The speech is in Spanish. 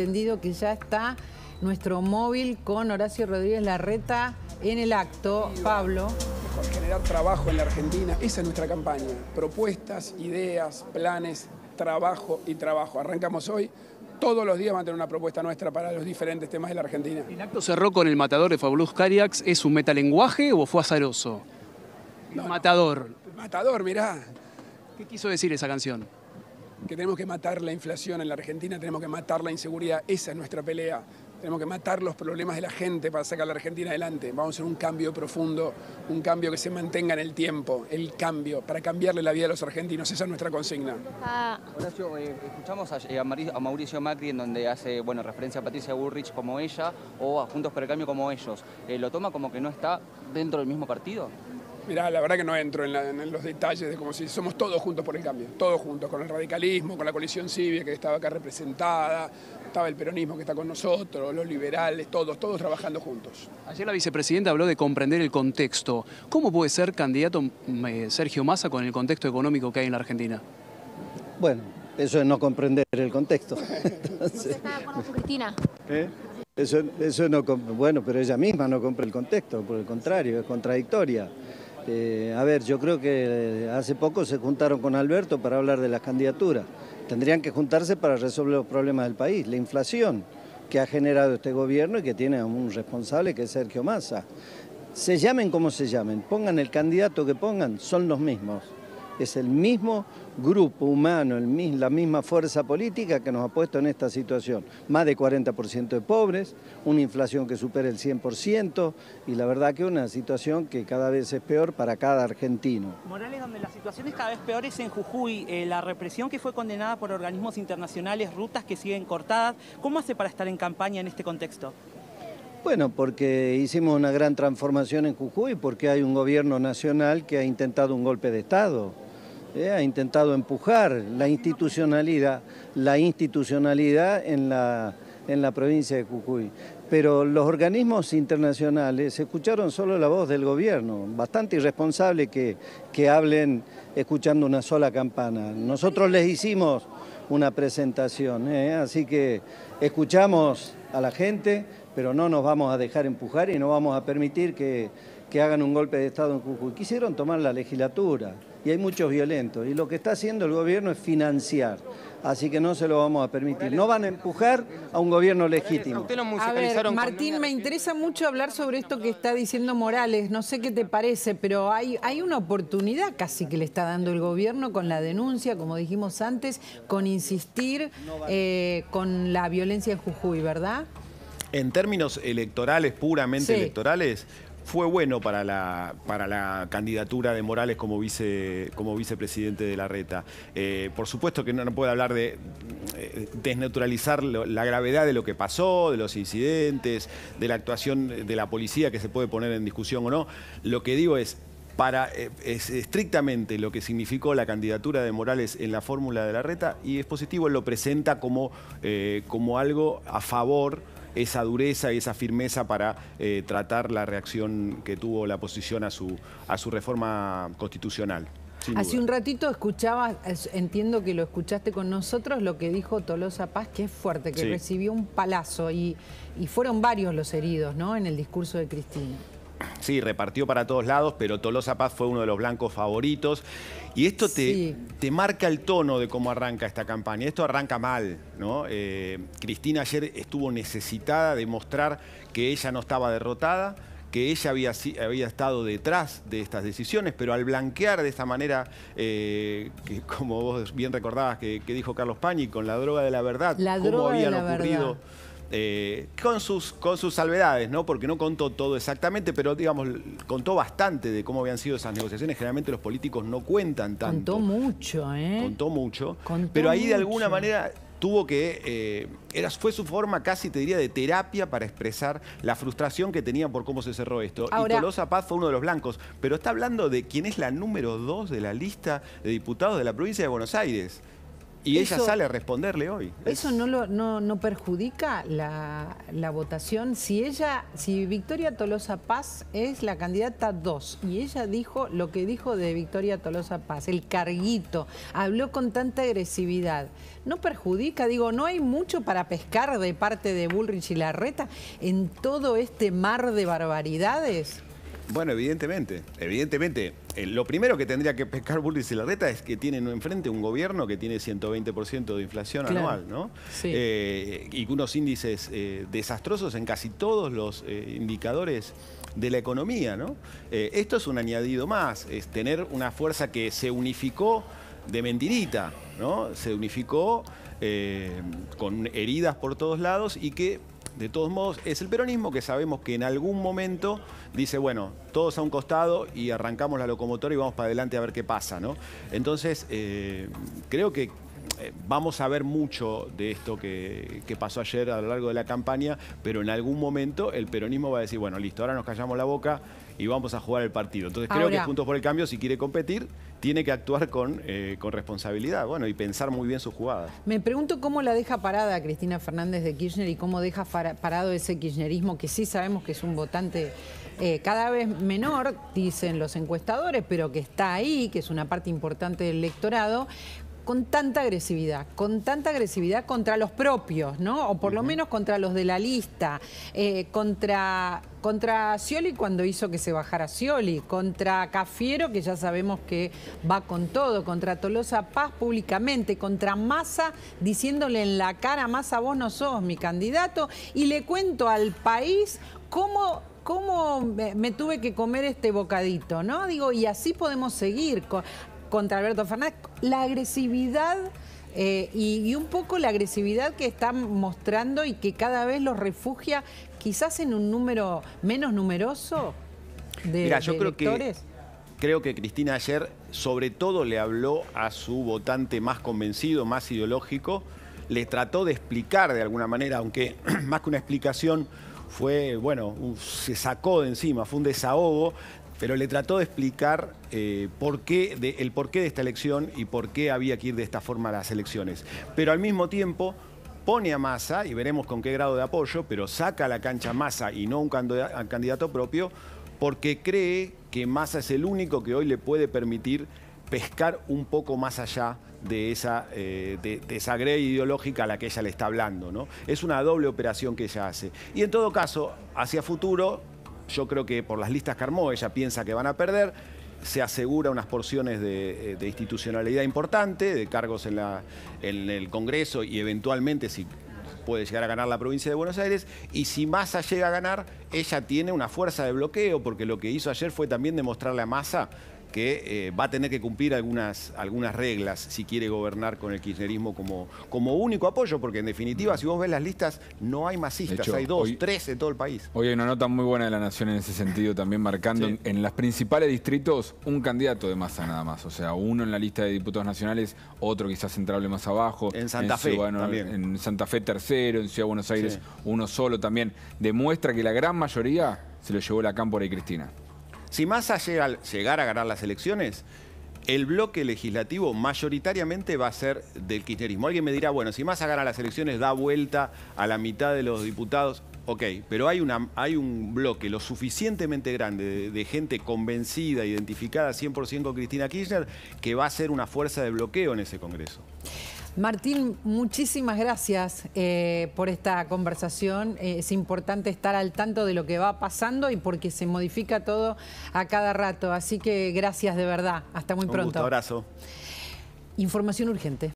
entendido que ya está nuestro móvil con Horacio Rodríguez Larreta en el acto. Pablo. Generar trabajo en la Argentina, esa es nuestra campaña. Propuestas, ideas, planes, trabajo y trabajo. Arrancamos hoy. Todos los días van a tener una propuesta nuestra para los diferentes temas de la Argentina. ¿El acto cerró con el matador de Fabulous Cariax? ¿Es un metalenguaje o fue azaroso? matador. Matador, mirá. ¿Qué quiso decir esa canción? que tenemos que matar la inflación en la Argentina, tenemos que matar la inseguridad, esa es nuestra pelea. Tenemos que matar los problemas de la gente para sacar a la Argentina adelante. Vamos a hacer un cambio profundo, un cambio que se mantenga en el tiempo, el cambio, para cambiarle la vida a los argentinos. Esa es nuestra consigna. Ah. Horacio, eh, escuchamos eh, a, Mauricio Macri en donde hace bueno, referencia a Patricia Burrich como ella o a Juntos por el Cambio como ellos. Eh, ¿Lo toma como que no está dentro del mismo partido? Mirá, la verdad que no entro en, los detalles de como si somos todos juntos por el cambio, todos juntos, con el radicalismo, con la coalición civil que estaba acá representada, estaba el peronismo que está con nosotros, los liberales, todos, todos trabajando juntos. Ayer la vicepresidenta habló de comprender el contexto. ¿Cómo puede ser candidato mm, eh, Sergio Massa con el contexto económico que hay en la Argentina? Bueno, eso es no comprender el contexto. ¿No está de acuerdo con Cristina? Eso, eso no, bueno, pero ella misma no compra el contexto, por el contrario, es contradictoria. Eh, a ver, yo creo que eh, hace poco se juntaron con Alberto para hablar de las candidaturas. Tendrían que juntarse para resolver los problemas del país, la inflación que ha generado este gobierno y que tiene un responsable que es Sergio Massa. Se llamen como se llamen, pongan el candidato que pongan, son los mismos es el mismo grupo humano, la misma fuerza política que nos ha puesto en esta situación. Más de 40% de pobres, una inflación que supera el 100% y la verdad que una situación que cada vez es peor para cada argentino. Morales, donde la situación es cada vez peor es en Jujuy. Eh, la represión que fue condenada por organismos internacionales, rutas que siguen cortadas. ¿Cómo hace para estar en campaña en este contexto? Bueno, porque hicimos una gran transformación en Jujuy, porque hay un gobierno nacional que ha intentado un golpe de Estado eh, ha intentado empujar la institucionalidad, la institucionalidad en la, provincia de Cucuy. Pero los organismos internacionales escucharon solo la voz del gobierno, bastante irresponsable que, que hablen escuchando una sola campana. Nosotros les hicimos una presentación, eh, así que escuchamos a la gente, pero no nos vamos a dejar empujar y no vamos a permitir que, que hagan un golpe de Estado en Cucuy. Quisieron tomar la legislatura y hay muchos violentos. Y lo que está haciendo el gobierno es financiar. Así que no se lo vamos a permitir. No van a empujar a un gobierno legítimo. Martín, me interesa mucho hablar sobre esto que está diciendo Morales. No sé qué te parece, pero hay, una oportunidad casi que le está dando el gobierno con la denuncia, como dijimos antes, con insistir eh, con la violencia en Jujuy, ¿verdad? En términos electorales, puramente electorales, fue bueno para la, para la candidatura de Morales como, vice, como vicepresidente de la reta. Eh, por supuesto que no, no puede hablar de eh, desnaturalizar la gravedad de lo que pasó, de los incidentes, de la actuación de la policía que se puede poner en discusión o no. Lo que digo es, para eh, es estrictamente lo que significó la candidatura de Morales en la fórmula de la reta y es positivo, lo presenta como, como algo a favor esa dureza y esa firmeza para eh, tratar la reacción que tuvo la oposición a su, a su reforma constitucional. Hace un ratito escuchaba, entiendo que lo escuchaste con nosotros, lo que dijo Tolosa Paz, que es fuerte, que recibió un palazo y, y fueron varios los heridos ¿no? en el discurso de Cristina. Sí, repartió para todos lados, pero Tolosa Paz fue uno de los blancos favoritos. Y esto te, te marca el tono de cómo arranca esta campaña. Esto arranca mal, ¿no? Eh, Cristina ayer estuvo necesitada de mostrar que ella no estaba derrotada, que ella había, había, estado detrás de estas decisiones, pero al blanquear de esta manera, eh, que como vos bien recordabas que, dijo Carlos Pañi, con la droga de la verdad, cómo habían ocurrido... Verdad eh, con, sus, con sus salvedades, ¿no? Porque no contó todo exactamente, pero digamos, contó bastante de cómo habían sido esas negociaciones. Generalmente los políticos no cuentan tanto. Contó mucho, ¿eh? Contó mucho. pero ahí de alguna manera tuvo que, eh, era, fue su forma casi, te diría, de terapia para expresar la frustración que tenía por cómo se cerró esto. Ahora, y Paz fue uno de los blancos, pero está hablando de quien es la número dos de la lista de diputados de la provincia de Buenos Aires. Y ella sale a responderle hoy. ¿Eso no, lo, no, perjudica la, votación? Si ella, si Victoria Tolosa Paz es la candidata 2 y ella dijo lo que dijo de Victoria Tolosa Paz, el carguito, habló con tanta agresividad, ¿no perjudica? Digo, ¿no hay mucho para pescar de parte de Bullrich y Larreta en todo este mar de barbaridades? Bueno, evidentemente, evidentemente. Eh, lo primero que tendría que pescar Bullrich y reta es que tienen enfrente un gobierno que tiene 120% de inflación anual, ¿no? Eh, y unos índices eh, desastrosos en casi todos los indicadores de la economía, ¿no? esto es un añadido más, es tener una fuerza que se unificó de mentirita, ¿no? Se unificó con heridas por todos lados y que de todos modos, es el peronismo que sabemos que en algún momento dice, bueno, todos a un costado y arrancamos la locomotora y vamos para adelante a ver qué pasa, ¿no? Entonces, eh, creo que eh, vamos a ver mucho de esto que, pasó ayer a lo largo de la campaña, pero en algún momento el peronismo va a decir, bueno, listo, ahora nos callamos la boca y vamos a jugar el partido. Entonces creo que Juntos por el Cambio, si quiere competir, tiene que actuar eh, con, responsabilidad, bueno, y pensar muy bien sus jugadas. Me pregunto cómo la deja parada Cristina Fernández de Kirchner y cómo deja parado ese kirchnerismo que sí sabemos que es un votante eh, cada vez menor, dicen los encuestadores, pero que está ahí, que es una parte importante del electorado con tanta agresividad, con tanta agresividad contra los propios, ¿no? O por lo menos contra los de la lista, eh, contra, contra Scioli cuando hizo que se bajara Cioli, contra Cafiero, que ya sabemos que va con todo, contra Tolosa Paz públicamente, contra Massa diciéndole en la cara, Massa, vos no sos mi candidato, y le cuento al país cómo me, tuve que comer este bocadito, ¿no? Digo, y así podemos seguir contra Alberto Fernández, la agresividad eh, y, un poco la agresividad que están mostrando y que cada vez los refugia quizás en un número menos numeroso de, yo creo Que creo que Cristina ayer sobre todo le habló a su votante más convencido, más ideológico, le trató de explicar de alguna manera, aunque más que una explicación fue, bueno, se sacó de encima, fue un desahogo pero le trató de explicar eh, por qué de, el porqué de esta elección y por qué había que ir de esta forma a las elecciones. Pero al mismo tiempo pone a Massa, y veremos con qué grado de apoyo, pero saca a la cancha Massa y no un candidato propio, porque cree que Massa es el único que hoy le puede permitir pescar un poco más allá de esa, eh, esa grey ideológica a la que ella le está hablando. ¿no? Es una doble operación que ella hace. Y en todo caso, hacia futuro, yo creo que por las listas que armó, ella piensa que van a perder. Se asegura unas porciones de, eh, institucionalidad importante, de cargos en, en el Congreso y eventualmente, si puede llegar a ganar la provincia de Buenos Aires. Y si Massa llega a ganar, ella tiene una fuerza de bloqueo, porque lo que hizo ayer fue también demostrarle a Massa que eh, va a tener que cumplir algunas, algunas reglas si quiere gobernar con el kirchnerismo como, como único apoyo, porque en definitiva, si vos ves las listas, no hay masistas, hay dos, tres en todo el país. Hoy hay una nota muy buena de la Nación en ese sentido, también marcando en, las principales distritos un candidato de masa nada más, o sea, uno en la lista de diputados nacionales, otro quizás entrable más abajo. En Santa Fe En Santa Fe tercero, en Ciudad de Buenos Aires uno solo también. Demuestra que la gran mayoría se lo llevó la cámpora y Cristina. Si Massa llega, a llegar a ganar las elecciones, el bloque legislativo mayoritariamente va a ser del kirchnerismo. Alguien me dirá, bueno, si Massa gana las elecciones, da vuelta a la mitad de los diputados. Ok, pero hay, un bloque lo suficientemente grande de, de gente convencida, identificada 100% con Cristina Kirchner, que va a ser una fuerza de bloqueo en ese Congreso. Martín, muchísimas gracias eh, por esta conversación. Eh, es importante estar al tanto de lo que va pasando y porque se modifica todo a cada rato. Así que gracias de verdad. Hasta muy pronto. Un abrazo. Información urgente.